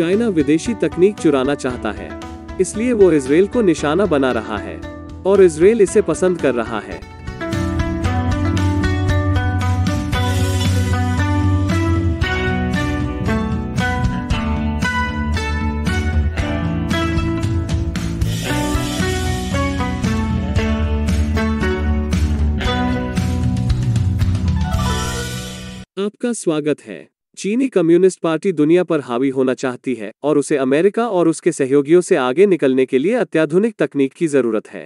China विदेशी तकनीक चुराना चाहता है इसलिए वो इसराइल को निशाना बना रहा है और इसराइल इसे पसंद कर रहा है आपका स्वागत है चीनी कम्युनिस्ट पार्टी दुनिया पर हावी होना चाहती है और उसे अमेरिका और उसके सहयोगियों से आगे निकलने के लिए अत्याधुनिक तकनीक की जरूरत है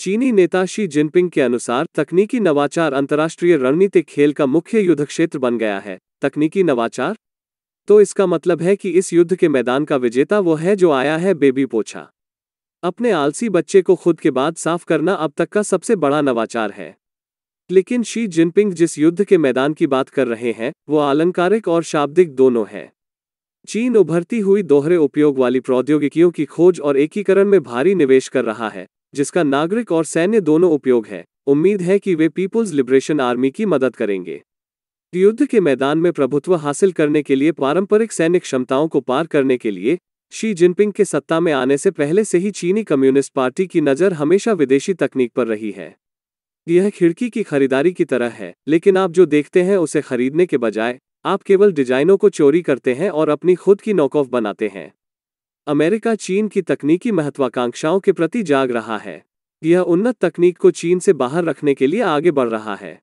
चीनी नेता शी जिनपिंग के अनुसार तकनीकी नवाचार अंतर्राष्ट्रीय रणनीतिक खेल का मुख्य युद्ध क्षेत्र बन गया है तकनीकी नवाचार तो इसका मतलब है कि इस युद्ध के मैदान का विजेता वो है जो आया है बेबी पोछा अपने आलसी बच्चे को खुद के बाद साफ करना अब तक का सबसे बड़ा नवाचार है लेकिन शी जिनपिंग जिस युद्ध के मैदान की बात कर रहे हैं वो आलंकारिक और शाब्दिक दोनों है चीन उभरती हुई दोहरे उपयोग वाली प्रौद्योगिकियों की खोज और एकीकरण में भारी निवेश कर रहा है जिसका नागरिक और सैन्य दोनों उपयोग है उम्मीद है कि वे पीपुल्स लिबरेशन आर्मी की मदद करेंगे युद्ध के मैदान में प्रभुत्व हासिल करने के लिए पारंपरिक सैन्य क्षमताओं को पार करने के लिए शी जिनपिंग के सत्ता में आने से पहले से ही चीनी कम्युनिस्ट पार्टी की नज़र हमेशा विदेशी तकनीक पर रही है यह खिड़की की खरीदारी की तरह है लेकिन आप जो देखते हैं उसे खरीदने के बजाय आप केवल डिजाइनों को चोरी करते हैं और अपनी खुद की नॉकऑफ बनाते हैं अमेरिका चीन की तकनीकी महत्वाकांक्षाओं के प्रति जाग रहा है यह उन्नत तकनीक को चीन से बाहर रखने के लिए आगे बढ़ रहा है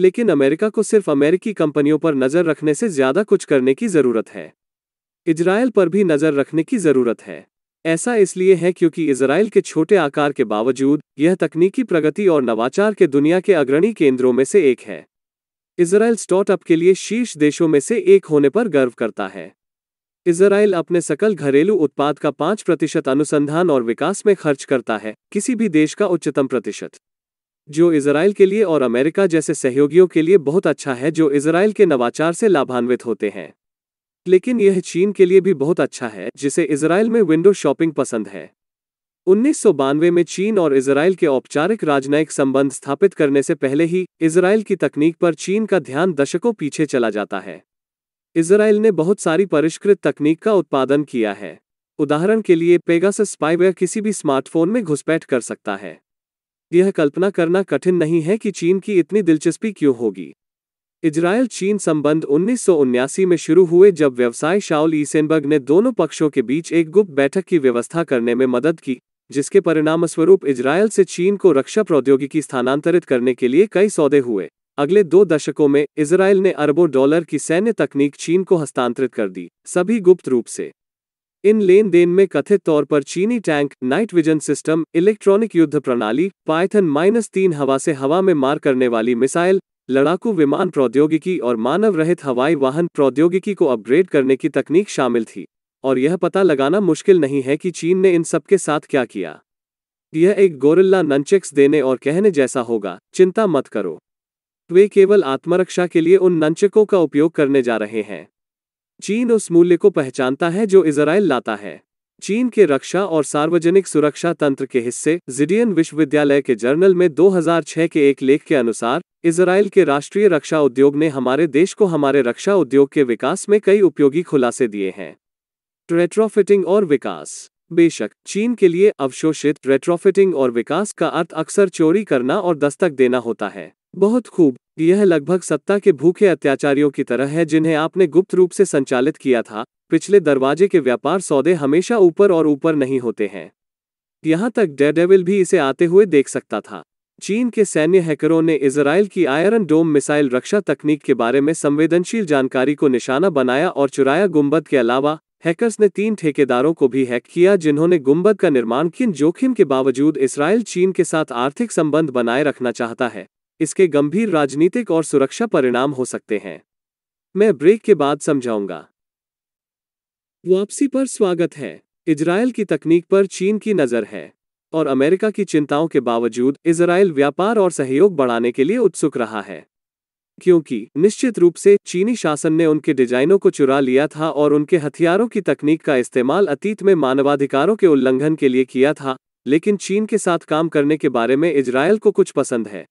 लेकिन अमेरिका को सिर्फ अमेरिकी कंपनियों पर नज़र रखने से ज़्यादा कुछ करने की ज़रूरत है इजराइल पर भी नज़र रखने की ज़रूरत है ऐसा इसलिए है क्योंकि इसराइल के छोटे आकार के बावजूद यह तकनीकी प्रगति और नवाचार के दुनिया के अग्रणी केंद्रों में से एक है इसराइल स्टार्टअप के लिए शीर्ष देशों में से एक होने पर गर्व करता है इसराइल अपने सकल घरेलू उत्पाद का पाँच प्रतिशत अनुसंधान और विकास में खर्च करता है किसी भी देश का उच्चतम प्रतिशत जो इसराइल के लिए और अमेरिका जैसे सहयोगियों के लिए बहुत अच्छा है जो इसराइल के नवाचार से लाभान्वित होते हैं लेकिन यह चीन के लिए भी बहुत अच्छा है जिसे इसराइल में विंडो शॉपिंग पसंद है उन्नीस में चीन और इसराइल के औपचारिक राजनयिक संबंध स्थापित करने से पहले ही इसराइल की तकनीक पर चीन का ध्यान दशकों पीछे चला जाता है इसराइल ने बहुत सारी परिष्कृत तकनीक का उत्पादन किया है उदाहरण के लिए पेगास स्पाइवेयर किसी भी स्मार्टफोन में घुसपैठ कर सकता है यह कल्पना करना कठिन नहीं है कि चीन की इतनी दिलचस्पी क्यों होगी इजराइल चीन संबंध उन्नीस में शुरू हुए जब व्यवसाय शाउल ईसेनबर्ग ने दोनों पक्षों के बीच एक गुप्त बैठक की व्यवस्था करने में मदद की जिसके परिणामस्वरूप इजराइल से चीन को रक्षा प्रौद्योगिकी स्थानांतरित करने के लिए कई सौदे हुए अगले दो दशकों में इसराइल ने अरबों डॉलर की सैन्य तकनीक चीन को हस्तांतरित कर दी सभी गुप्त रूप से इन लेन देन में कथित तौर पर चीनी tank night vision system electronic युद्ध प्रणाली पायथन माइनस तीन हवा से हवा में मार करने वाली मिसाइल लड़ाकू विमान प्रौद्योगिकी और मानव रहित हवाई वाहन प्रौद्योगिकी को अपग्रेड करने की तकनीक शामिल थी और यह पता लगाना मुश्किल नहीं है कि चीन ने इन सबके साथ क्या किया यह एक गोरिल्ला ननचेक्स देने और कहने जैसा होगा चिंता मत करो वे केवल आत्मरक्षा के लिए उन ननचकों का उपयोग करने जा रहे हैं चीन उस मूल्य को पहचानता है जो इसराइल लाता है चीन के रक्षा और सार्वजनिक सुरक्षा तंत्र के हिस्से जिडियन विश्वविद्यालय के जर्नल में 2006 के एक लेख के अनुसार इसराइल के राष्ट्रीय रक्षा उद्योग ने हमारे देश को हमारे रक्षा उद्योग के विकास में कई उपयोगी खुलासे दिए हैं ट्रेट्रोफ़िटिंग और विकास बेशक चीन के लिए अवशोषित रेट्रोफिटिंग और विकास का अर्थ अक्सर चोरी करना और दस्तक देना होता है बहुत खूब यह लगभग सत्ता के भूखे अत्याचारियों की तरह है जिन्हें आपने गुप्त रूप से संचालित किया था पिछले दरवाजे के व्यापार सौदे हमेशा ऊपर और ऊपर नहीं होते हैं यहां तक डेडेविल भी इसे आते हुए देख सकता था चीन के सैन्य हैकरों ने इसराइल की आयरन डोम मिसाइल रक्षा तकनीक के बारे में संवेदनशील जानकारी को निशाना बनाया और चुराया गुंबद के अलावा हैकर्स ने तीन ठेकेदारों को भी हैक किया जिन्होंने गुंबद का निर्माण किन जोखिम के बावजूद इसराइल चीन के साथ आर्थिक संबंध बनाए रखना चाहता है इसके गंभीर राजनीतिक और सुरक्षा परिणाम हो सकते हैं मैं ब्रेक के बाद समझाऊंगा वापसी पर स्वागत है इजराइल की तकनीक पर चीन की नज़र है और अमेरिका की चिंताओं के बावजूद इसराइल व्यापार और सहयोग बढ़ाने के लिए उत्सुक रहा है क्योंकि निश्चित रूप से चीनी शासन ने उनके डिजाइनों को चुरा लिया था और उनके हथियारों की तकनीक का इस्तेमाल अतीत में मानवाधिकारों के उल्लंघन के लिए किया था लेकिन चीन के साथ काम करने के बारे में इजराइल को कुछ पसंद है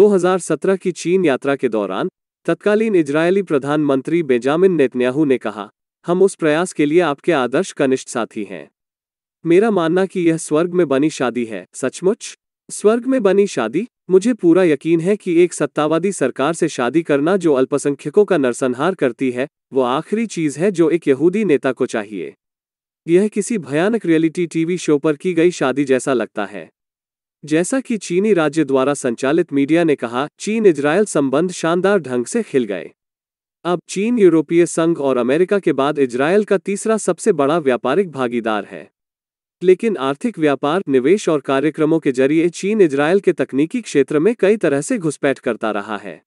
2017 की चीन यात्रा के दौरान तत्कालीन इजरायली प्रधानमंत्री बेंजामिन नेतन्याहू ने कहा हम उस प्रयास के लिए आपके आदर्श कनिष्ठ साथी हैं मेरा मानना कि यह स्वर्ग में बनी शादी है सचमुच स्वर्ग में बनी शादी मुझे पूरा यकीन है कि एक सत्तावादी सरकार से शादी करना जो अल्पसंख्यकों का नरसंहार करती है वो आखिरी चीज है जो एक यहूदी नेता को चाहिए यह किसी भयानक रियलिटी टीवी शो पर की गई शादी जैसा लगता है जैसा कि चीनी राज्य द्वारा संचालित मीडिया ने कहा चीन इजरायल संबंध शानदार ढंग से खिल गए अब चीन यूरोपीय संघ और अमेरिका के बाद इजराइल का तीसरा सबसे बड़ा व्यापारिक भागीदार है लेकिन आर्थिक व्यापार निवेश और कार्यक्रमों के जरिए चीन इजराइल के तकनीकी क्षेत्र में कई तरह से घुसपैठ करता रहा है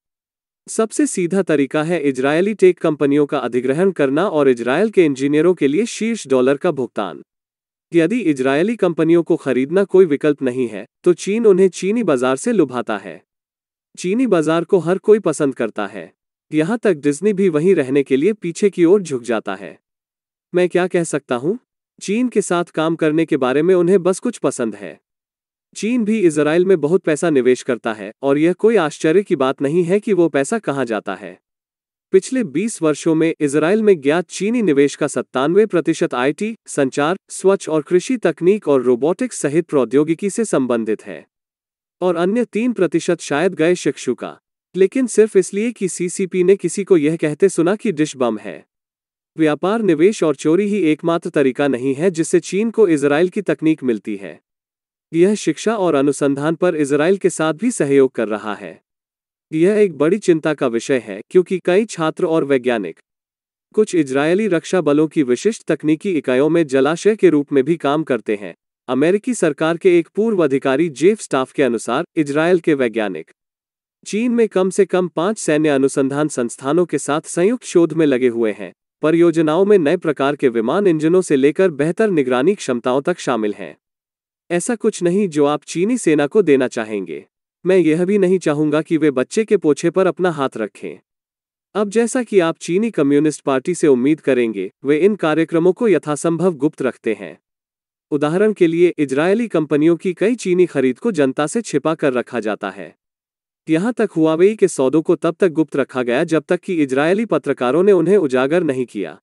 सबसे सीधा तरीका है इजरायली टेक कंपनियों का अधिग्रहण करना और इजराइल के इंजीनियरों के लिए शीर्ष डॉलर का भुगतान यदि इजरायली कंपनियों को खरीदना कोई विकल्प नहीं है तो चीन उन्हें चीनी बाजार से लुभाता है चीनी बाजार को हर कोई पसंद करता है यहां तक डिज्नी भी वहीं रहने के लिए पीछे की ओर झुक जाता है मैं क्या कह सकता हूं चीन के साथ काम करने के बारे में उन्हें बस कुछ पसंद है चीन भी इसराइल में बहुत पैसा निवेश करता है और यह कोई आश्चर्य की बात नहीं है कि वो पैसा कहाँ जाता है पिछले 20 वर्षों में इसराइल में ज्ञात चीनी निवेश का सत्तानवे प्रतिशत आईटी, संचार स्वच्छ और कृषि तकनीक और रोबोटिक्स सहित प्रौद्योगिकी से संबंधित है और अन्य तीन प्रतिशत शायद गए शिक्षु का लेकिन सिर्फ इसलिए कि सीसीपी ने किसी को यह कहते सुना कि डिश बम है व्यापार निवेश और चोरी ही एकमात्र तरीका नहीं है जिससे चीन को इसराइल की तकनीक मिलती है यह शिक्षा और अनुसंधान पर इसराइल के साथ भी सहयोग कर रहा है यह एक बड़ी चिंता का विषय है क्योंकि कई छात्र और वैज्ञानिक कुछ इजरायली रक्षा बलों की विशिष्ट तकनीकी इकाइयों में जलाशय के रूप में भी काम करते हैं अमेरिकी सरकार के एक पूर्व अधिकारी जेफ स्टाफ के अनुसार इजरायल के वैज्ञानिक चीन में कम से कम पांच सैन्य अनुसंधान संस्थानों के साथ संयुक्त शोध में लगे हुए हैं परियोजनाओं में नए प्रकार के विमान इंजनों से लेकर बेहतर निगरानी क्षमताओं तक शामिल हैं ऐसा कुछ नहीं जो आप चीनी सेना को देना चाहेंगे मैं यह भी नहीं चाहूंगा कि वे बच्चे के पोछे पर अपना हाथ रखें अब जैसा कि आप चीनी कम्युनिस्ट पार्टी से उम्मीद करेंगे वे इन कार्यक्रमों को यथासंभव गुप्त रखते हैं उदाहरण के लिए इजरायली कंपनियों की कई चीनी खरीद को जनता से छिपा कर रखा जाता है यहां तक हुआवेई के सौदों को तब तक गुप्त रखा गया जब तक कि इजरायली पत्रकारों ने उन्हें उजागर नहीं किया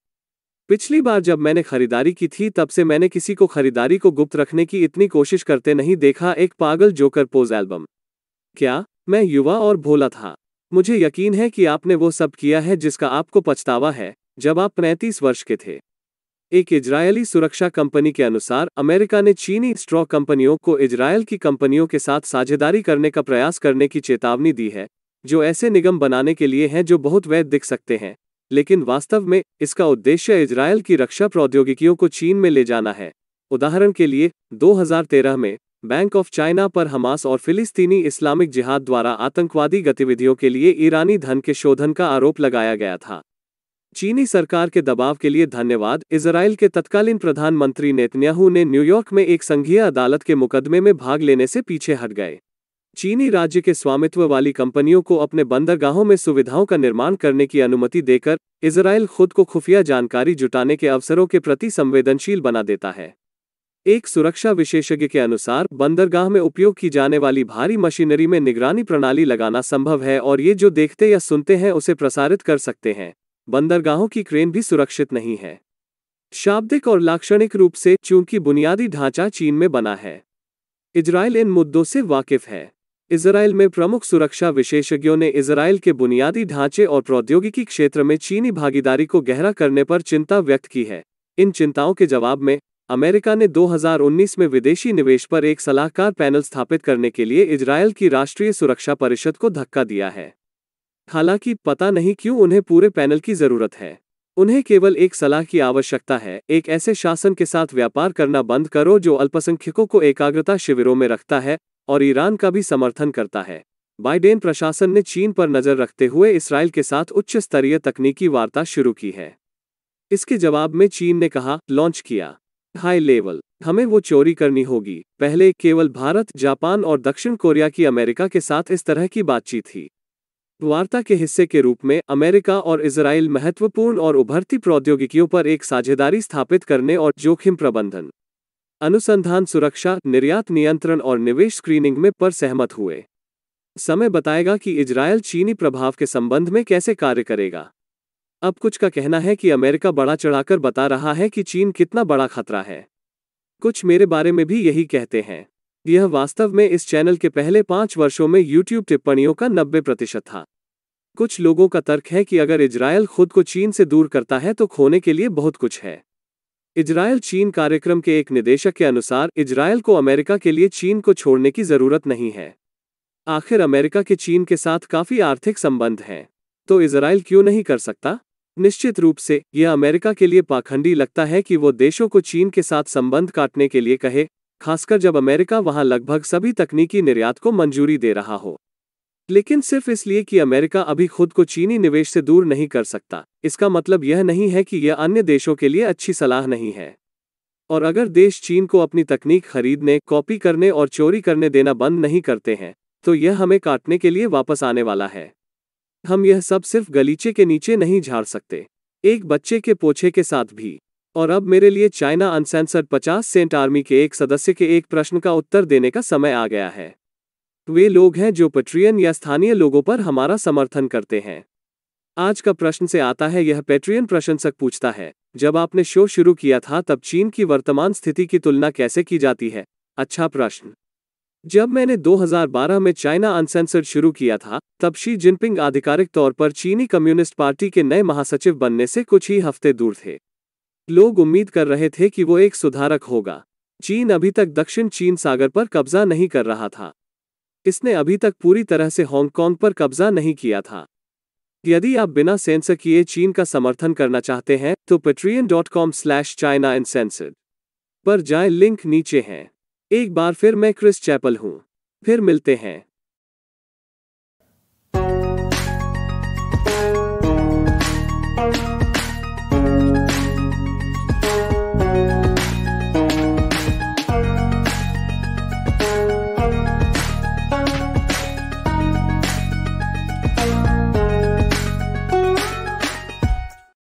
पिछली बार जब मैंने खरीदारी की थी तब से मैंने किसी को खरीदारी को गुप्त रखने की इतनी कोशिश करते नहीं देखा एक पागल जोकर पोज एल्बम क्या मैं युवा और भोला था मुझे यकीन है कि आपने वो सब किया है जिसका आपको पछतावा है जब आप पैंतीस वर्ष के थे एक इजरायली सुरक्षा कंपनी के अनुसार अमेरिका ने चीनी स्ट्रॉ कंपनियों को इजरायल की कंपनियों के साथ साझेदारी करने का प्रयास करने की चेतावनी दी है जो ऐसे निगम बनाने के लिए हैं जो बहुत वैध दिख सकते हैं लेकिन वास्तव में इसका उद्देश्य इजरायल की रक्षा प्रौद्योगिकियों को चीन में ले जाना है उदाहरण के लिए 2013 में बैंक ऑफ चाइना पर हमास और फिलिस्तीनी इस्लामिक जिहाद द्वारा आतंकवादी गतिविधियों के लिए ईरानी धन के शोधन का आरोप लगाया गया था चीनी सरकार के दबाव के लिए धन्यवाद इसराइल के तत्कालीन प्रधानमंत्री नेतन्याहू ने न्यूयॉर्क में एक संघीय अदालत के मुकदमे में भाग लेने से पीछे हट गए चीनी राज्य के स्वामित्व वाली कंपनियों को अपने बंदरगाहों में सुविधाओं का निर्माण करने की अनुमति देकर इसराइल खुद को खुफिया जानकारी जुटाने के अवसरों के प्रति संवेदनशील बना देता है एक सुरक्षा विशेषज्ञ के अनुसार बंदरगाह में उपयोग की जाने वाली भारी मशीनरी में निगरानी प्रणाली लगाना संभव है और ये जो देखते या सुनते हैं उसे प्रसारित कर सकते हैं बंदरगाहों की क्रेन भी सुरक्षित नहीं है शाब्दिक और लाक्षणिक रूप से चूंकि बुनियादी ढांचा चीन में बना है इजराइल इन मुद्दों से वाकिफ है इसराइल में प्रमुख सुरक्षा विशेषज्ञों ने इसराइल के बुनियादी ढांचे और प्रौद्योगिकी क्षेत्र में चीनी भागीदारी को गहरा करने पर चिंता व्यक्त की है इन चिंताओं के जवाब में अमेरिका ने 2019 में विदेशी निवेश पर एक सलाहकार पैनल स्थापित करने के लिए इसराइल की राष्ट्रीय सुरक्षा परिषद को धक्का दिया है हालांकि पता नहीं क्यों उन्हें पूरे पैनल की जरूरत है उन्हें केवल एक सलाह की आवश्यकता है एक ऐसे शासन के साथ व्यापार करना बंद करो जो अल्पसंख्यकों को एकाग्रता शिविरों में रखता है और ईरान का भी समर्थन करता है बाइडेन प्रशासन ने चीन पर नजर रखते हुए इसराइल के साथ उच्च स्तरीय तकनीकी वार्ता शुरू की है इसके जवाब में चीन ने कहा लॉन्च किया हाई लेवल हमें वो चोरी करनी होगी पहले केवल भारत जापान और दक्षिण कोरिया की अमेरिका के साथ इस तरह की बातचीत थी वार्ता के हिस्से के रूप में अमेरिका और इसराइल महत्वपूर्ण और उभरती प्रौद्योगिकियों पर एक साझेदारी स्थापित करने और जोखिम प्रबंधन अनुसंधान सुरक्षा निर्यात नियंत्रण और निवेश स्क्रीनिंग में पर सहमत हुए समय बताएगा कि इजराइल चीनी प्रभाव के संबंध में कैसे कार्य करेगा अब कुछ का कहना है कि अमेरिका बड़ा चढ़ाकर बता रहा है कि चीन कितना बड़ा खतरा है कुछ मेरे बारे में भी यही कहते हैं यह वास्तव में इस चैनल के पहले पाँच वर्षों में यूट्यूब टिप्पणियों का नब्बे प्रतिशत था कुछ लोगों का तर्क है कि अगर इजराइल खुद को चीन से दूर करता है तो खोने के लिए बहुत कुछ है इजराइल चीन कार्यक्रम के एक निदेशक के अनुसार इजराइल को अमेरिका के लिए चीन को छोड़ने की जरूरत नहीं है आखिर अमेरिका के चीन के साथ काफी आर्थिक संबंध हैं तो इसराइल क्यों नहीं कर सकता निश्चित रूप से यह अमेरिका के लिए पाखंडी लगता है कि वो देशों को चीन के साथ संबंध काटने के लिए कहे खासकर जब अमेरिका वहां लगभग सभी तकनीकी निर्यात को मंजूरी दे रहा हो लेकिन सिर्फ इसलिए कि अमेरिका अभी खुद को चीनी निवेश से दूर नहीं कर सकता इसका मतलब यह नहीं है कि यह अन्य देशों के लिए अच्छी सलाह नहीं है और अगर देश चीन को अपनी तकनीक खरीदने कॉपी करने और चोरी करने देना बंद नहीं करते हैं तो यह हमें काटने के लिए वापस आने वाला है हम यह सब सिर्फ गलीचे के नीचे नहीं झाड़ सकते एक बच्चे के पोछे के साथ भी और अब मेरे लिए चाइना अनसेंसर्ड 50 सेंट आर्मी के एक सदस्य के एक प्रश्न का उत्तर देने का समय आ गया है तो वे लोग हैं जो पेट्रियन या स्थानीय लोगों पर हमारा समर्थन करते हैं आज का प्रश्न से आता है यह पेट्रियन प्रशंसक पूछता है जब आपने शो शुरू किया था तब चीन की वर्तमान स्थिति की तुलना कैसे की जाती है अच्छा प्रश्न जब मैंने 2012 में चाइना अनसेंसर्ड शुरू किया था तब शी जिनपिंग आधिकारिक तौर पर चीनी कम्युनिस्ट पार्टी के नए महासचिव बनने से कुछ ही हफ्ते दूर थे लोग उम्मीद कर रहे थे कि वो एक सुधारक होगा चीन अभी तक दक्षिण चीन सागर पर कब्जा नहीं कर रहा था इसने अभी तक पूरी तरह से हांगकांग पर कब्जा नहीं किया था यदि आप बिना सेंसर किए चीन का समर्थन करना चाहते हैं तो Patreon dot com slash China uncensored पर जाए लिंक नीचे हैं एक बार फिर मैं क्रिस चैपल हूँ फिर मिलते हैं